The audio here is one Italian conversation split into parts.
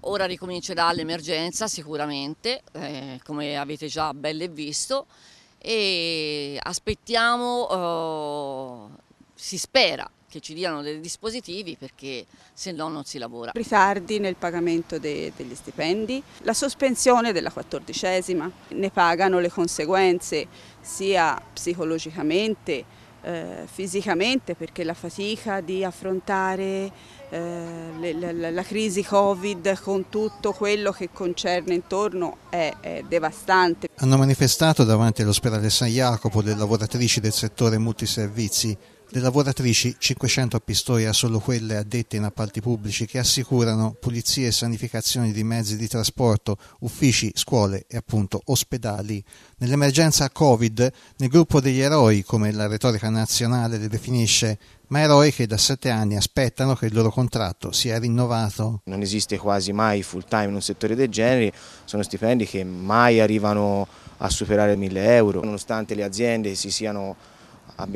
Ora ricomincerà l'emergenza sicuramente, eh, come avete già belle visto, e aspettiamo, eh, si spera che ci diano dei dispositivi perché se no non si lavora. Ritardi nel pagamento de degli stipendi, la sospensione della quattordicesima, ne pagano le conseguenze sia psicologicamente eh, fisicamente perché la fatica di affrontare eh, le, la, la, crisi Covid con tutto quello che concerne intorno è, è devastante. Hanno manifestato davanti all'ospedale San Jacopo le lavoratrici del settore multiservizi le lavoratrici, 500 a Pistoia, solo quelle addette in appalti pubblici che assicurano pulizie e sanificazioni di mezzi di trasporto, uffici, scuole e appunto ospedali. Nell'emergenza Covid, nel gruppo degli eroi, come la retorica nazionale le definisce, ma eroi che da sette anni aspettano che il loro contratto sia rinnovato. Non esiste quasi mai full time in un settore del genere, sono stipendi che mai arrivano a superare 1000 euro, nonostante le aziende si siano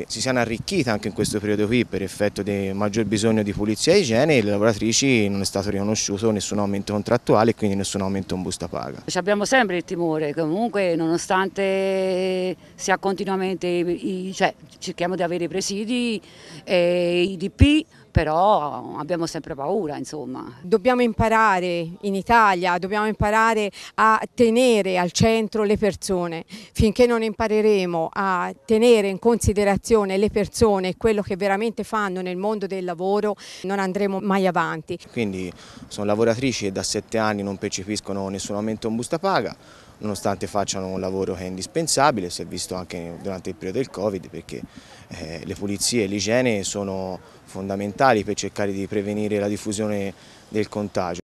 si siano arricchite anche in questo periodo qui per effetto del maggior bisogno di pulizia e igiene e le lavoratrici non è stato riconosciuto nessun aumento contrattuale e quindi nessun aumento in busta paga. Ci abbiamo sempre il timore, comunque nonostante sia continuamente, cioè, cerchiamo di avere i presidi, eh, i DP, però abbiamo sempre paura, insomma. Dobbiamo imparare in Italia, dobbiamo imparare a tenere al centro le persone. Finché non impareremo a tenere in considerazione le persone e quello che veramente fanno nel mondo del lavoro, non andremo mai avanti. Quindi sono lavoratrici e da sette anni non percepiscono nessun aumento in busta paga nonostante facciano un lavoro che è indispensabile, si è visto anche durante il periodo del Covid perché eh, le pulizie e l'igiene sono fondamentali per cercare di prevenire la diffusione del contagio.